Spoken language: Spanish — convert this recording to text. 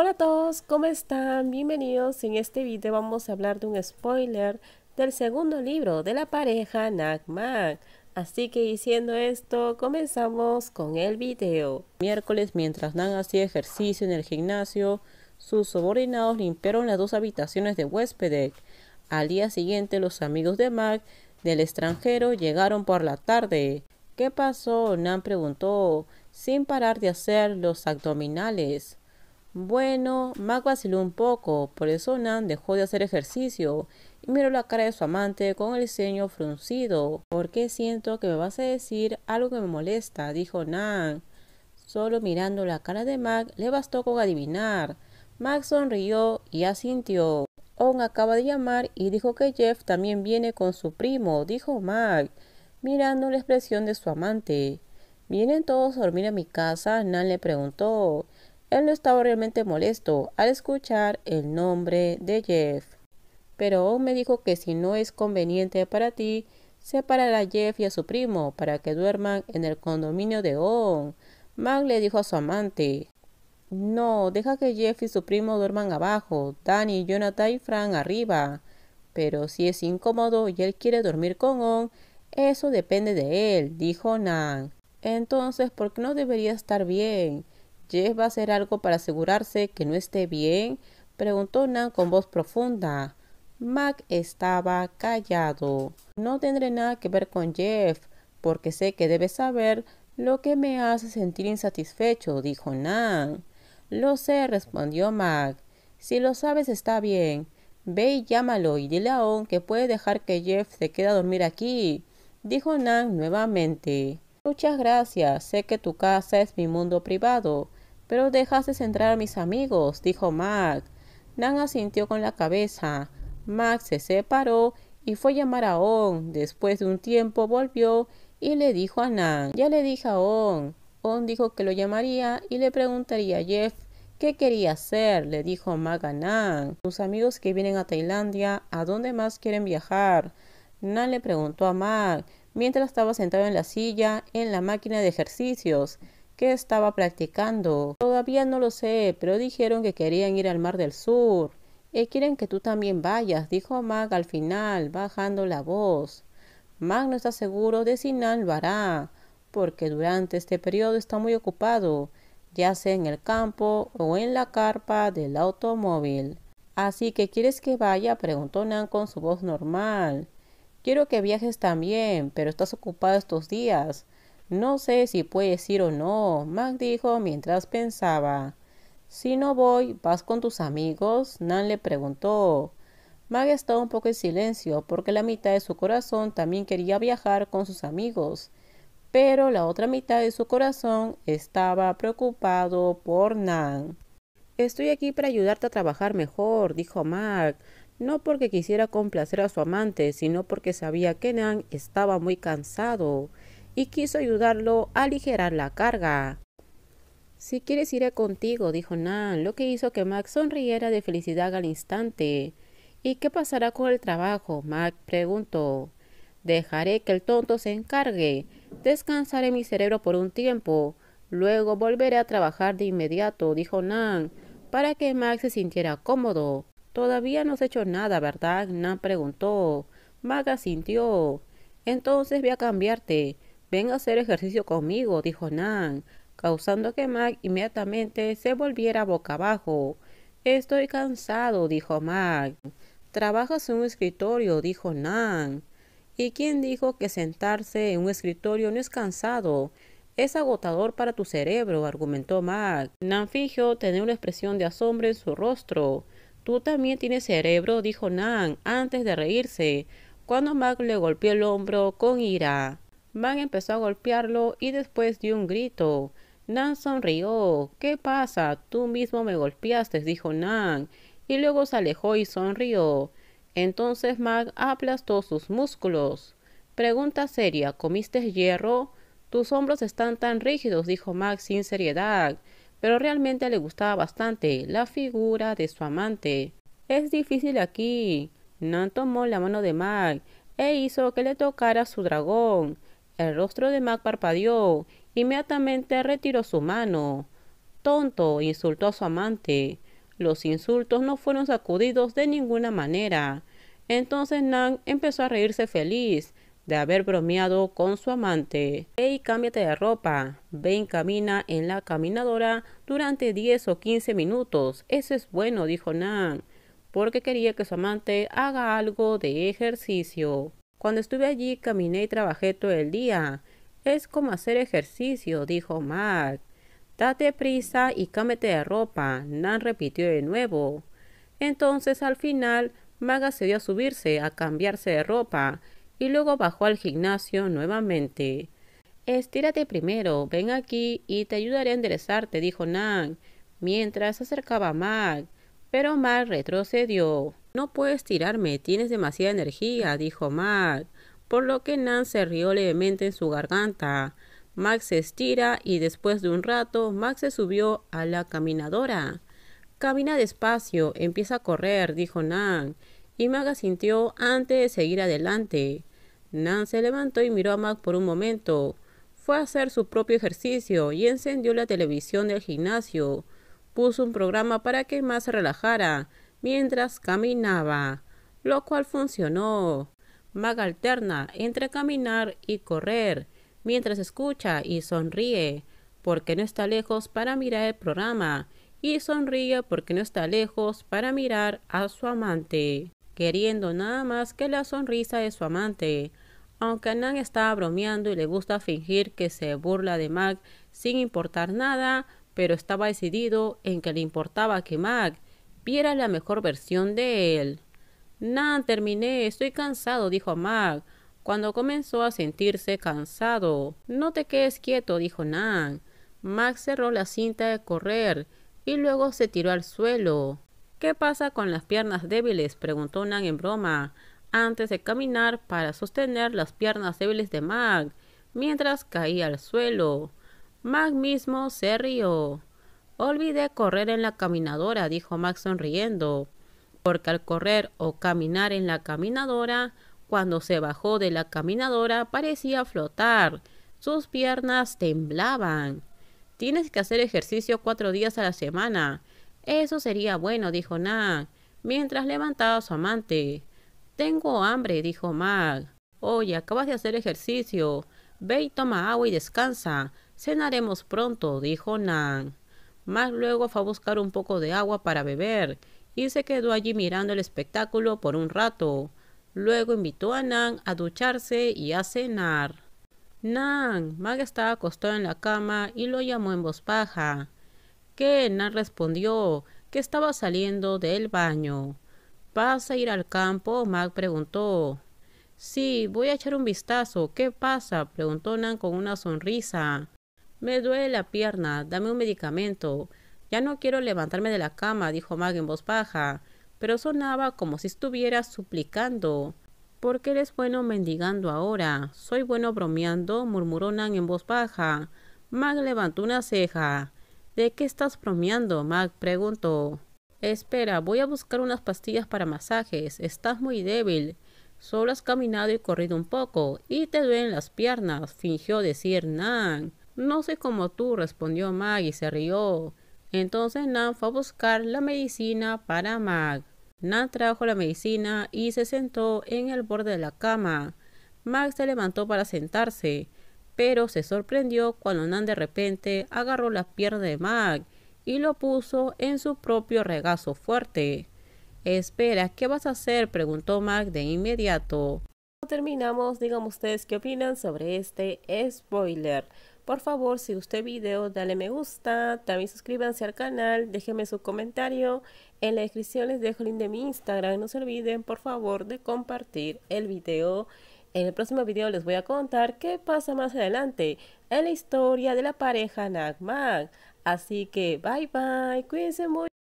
Hola a todos, ¿cómo están? Bienvenidos. En este video vamos a hablar de un spoiler del segundo libro de la pareja Nak-Mak. Así que diciendo esto, comenzamos con el video. Miércoles, mientras Nan hacía ejercicio en el gimnasio, sus subordinados limpiaron las dos habitaciones de huéspedes. Al día siguiente, los amigos de Mac del extranjero llegaron por la tarde. ¿Qué pasó? Nan preguntó, sin parar de hacer los abdominales. Bueno, Mac vaciló un poco, por eso Nan dejó de hacer ejercicio y miró la cara de su amante con el ceño fruncido. Porque siento que me vas a decir algo que me molesta? dijo Nan. Solo mirando la cara de Mac le bastó con adivinar. Mac sonrió y asintió. On acaba de llamar y dijo que Jeff también viene con su primo, dijo Mac, mirando la expresión de su amante. ¿Vienen todos a dormir a mi casa? Nan le preguntó. Él no estaba realmente molesto al escuchar el nombre de Jeff. Pero aún me dijo que si no es conveniente para ti, separar a Jeff y a su primo para que duerman en el condominio de Owen. Mag le dijo a su amante. No, deja que Jeff y su primo duerman abajo, Danny, Jonathan y Frank arriba. Pero si es incómodo y él quiere dormir con On, eso depende de él, dijo Nan. Entonces, ¿por qué no debería estar bien? ¿Jeff va a hacer algo para asegurarse que no esté bien? Preguntó Nan con voz profunda. Mac estaba callado. No tendré nada que ver con Jeff, porque sé que debes saber lo que me hace sentir insatisfecho, dijo Nan. Lo sé, respondió Mac. Si lo sabes está bien. Ve y llámalo y dile a que puede dejar que Jeff se quede a dormir aquí, dijo Nan nuevamente. Muchas gracias, sé que tu casa es mi mundo privado, pero dejaste entrar a mis amigos, dijo Mac. Nan asintió con la cabeza. Mac se separó y fue a llamar a On. Después de un tiempo volvió y le dijo a Nan. Ya le dije a On. On dijo que lo llamaría y le preguntaría a Jeff qué quería hacer, le dijo Mac a Nan. Tus amigos que vienen a Tailandia, ¿a dónde más quieren viajar? Nan le preguntó a Mac mientras estaba sentado en la silla en la máquina de ejercicios. ¿Qué estaba practicando? Todavía no lo sé, pero dijeron que querían ir al Mar del Sur. Y eh, quieren que tú también vayas, dijo Mac al final, bajando la voz. Mac no está seguro de si Nan lo hará, porque durante este periodo está muy ocupado, ya sea en el campo o en la carpa del automóvil. Así que quieres que vaya, preguntó Nan con su voz normal. Quiero que viajes también, pero estás ocupado estos días. No sé si puedes ir o no, Mac dijo mientras pensaba. Si no voy, ¿vas con tus amigos? Nan le preguntó. Mag estaba un poco en silencio porque la mitad de su corazón también quería viajar con sus amigos, pero la otra mitad de su corazón estaba preocupado por Nan. Estoy aquí para ayudarte a trabajar mejor, dijo Mac, no porque quisiera complacer a su amante, sino porque sabía que Nan estaba muy cansado y quiso ayudarlo a aligerar la carga. Si quieres iré contigo, dijo Nan, lo que hizo que Mac sonriera de felicidad al instante. ¿Y qué pasará con el trabajo? Mac preguntó. Dejaré que el tonto se encargue. Descansaré mi cerebro por un tiempo. Luego volveré a trabajar de inmediato, dijo Nan, para que Mac se sintiera cómodo. Todavía no has hecho nada, ¿verdad? Nan preguntó. Mac asintió. Entonces voy a cambiarte. Ven a hacer ejercicio conmigo, dijo Nan, causando que Mac inmediatamente se volviera boca abajo. Estoy cansado, dijo Mac. Trabajas en un escritorio, dijo Nan. ¿Y quién dijo que sentarse en un escritorio no es cansado? Es agotador para tu cerebro, argumentó Mac. Nan fingió tener una expresión de asombro en su rostro. Tú también tienes cerebro, dijo Nan, antes de reírse, cuando Mac le golpeó el hombro con ira. Van empezó a golpearlo y después dio un grito. Nan sonrió. ¿Qué pasa? Tú mismo me golpeaste, dijo Nan, y luego se alejó y sonrió. Entonces Mag aplastó sus músculos. Pregunta seria, ¿comiste hierro? Tus hombros están tan rígidos, dijo mag sin seriedad, pero realmente le gustaba bastante la figura de su amante. Es difícil aquí. Nan tomó la mano de mag e hizo que le tocara su dragón. El rostro de Mac parpadeó. Inmediatamente retiró su mano. Tonto, insultó a su amante. Los insultos no fueron sacudidos de ninguna manera. Entonces Nan empezó a reírse feliz de haber bromeado con su amante. Hey, y cámbiate de ropa. Ven, camina en la caminadora durante 10 o 15 minutos. Eso es bueno, dijo Nan, porque quería que su amante haga algo de ejercicio. Cuando estuve allí caminé y trabajé todo el día. Es como hacer ejercicio, dijo Mac. Date prisa y cámete de ropa, Nan repitió de nuevo. Entonces al final se dio a subirse, a cambiarse de ropa, y luego bajó al gimnasio nuevamente. Estírate primero, ven aquí y te ayudaré a enderezarte, dijo Nan, mientras se acercaba a pero Max retrocedió. No puedes tirarme, tienes demasiada energía, dijo Max. por lo que Nan se rió levemente en su garganta. Max se estira y después de un rato Max se subió a la caminadora. Camina despacio, empieza a correr, dijo Nan, y Max sintió antes de seguir adelante. Nan se levantó y miró a Max por un momento. Fue a hacer su propio ejercicio y encendió la televisión del gimnasio puso un programa para que más se relajara mientras caminaba, lo cual funcionó. mag alterna entre caminar y correr, mientras escucha y sonríe, porque no está lejos para mirar el programa, y sonríe porque no está lejos para mirar a su amante, queriendo nada más que la sonrisa de su amante. Aunque Nan está bromeando y le gusta fingir que se burla de Mag sin importar nada, pero estaba decidido en que le importaba que Mac viera la mejor versión de él. Nan, terminé, estoy cansado, dijo Mac, cuando comenzó a sentirse cansado. No te quedes quieto, dijo Nan. Mac cerró la cinta de correr y luego se tiró al suelo. ¿Qué pasa con las piernas débiles? preguntó Nan en broma, antes de caminar para sostener las piernas débiles de Mac, mientras caía al suelo. Mac mismo se rió. Olvidé correr en la caminadora, dijo Mac sonriendo, porque al correr o caminar en la caminadora, cuando se bajó de la caminadora parecía flotar. Sus piernas temblaban. Tienes que hacer ejercicio cuatro días a la semana. Eso sería bueno, dijo Nan, mientras levantaba a su amante. Tengo hambre, dijo Mag. Oye, acabas de hacer ejercicio. Ve y toma agua y descansa. Cenaremos pronto, dijo Nan. Más luego fue a buscar un poco de agua para beber y se quedó allí mirando el espectáculo por un rato. Luego invitó a Nan a ducharse y a cenar. Nan, Mag estaba acostado en la cama y lo llamó en voz baja. ¿Qué? Nan respondió que estaba saliendo del baño. ¿Vas a ir al campo? Mag preguntó. Sí, voy a echar un vistazo. ¿Qué pasa? preguntó Nan con una sonrisa. Me duele la pierna, dame un medicamento. Ya no quiero levantarme de la cama, dijo Mag en voz baja, pero sonaba como si estuviera suplicando. ¿Por qué eres bueno mendigando ahora? Soy bueno bromeando, murmuró Nan en voz baja. Mag levantó una ceja. ¿De qué estás bromeando? Mag preguntó. Espera, voy a buscar unas pastillas para masajes. Estás muy débil. Solo has caminado y corrido un poco, y te duelen las piernas, fingió decir Nan. No sé cómo tú, respondió Mag y se rió. Entonces Nan fue a buscar la medicina para Mag. Nan trajo la medicina y se sentó en el borde de la cama. Mag se levantó para sentarse, pero se sorprendió cuando Nan de repente agarró la pierna de Mag y lo puso en su propio regazo fuerte. Espera, ¿qué vas a hacer? preguntó Mag de inmediato. Terminamos, digan ustedes qué opinan sobre este spoiler. Por favor, si usted el video, dale me gusta, también suscríbanse al canal, déjenme su comentario. En la descripción les dejo el link de mi Instagram. No se olviden, por favor, de compartir el video. En el próximo video les voy a contar qué pasa más adelante en la historia de la pareja Nagmag. Así que bye bye, cuídense mucho.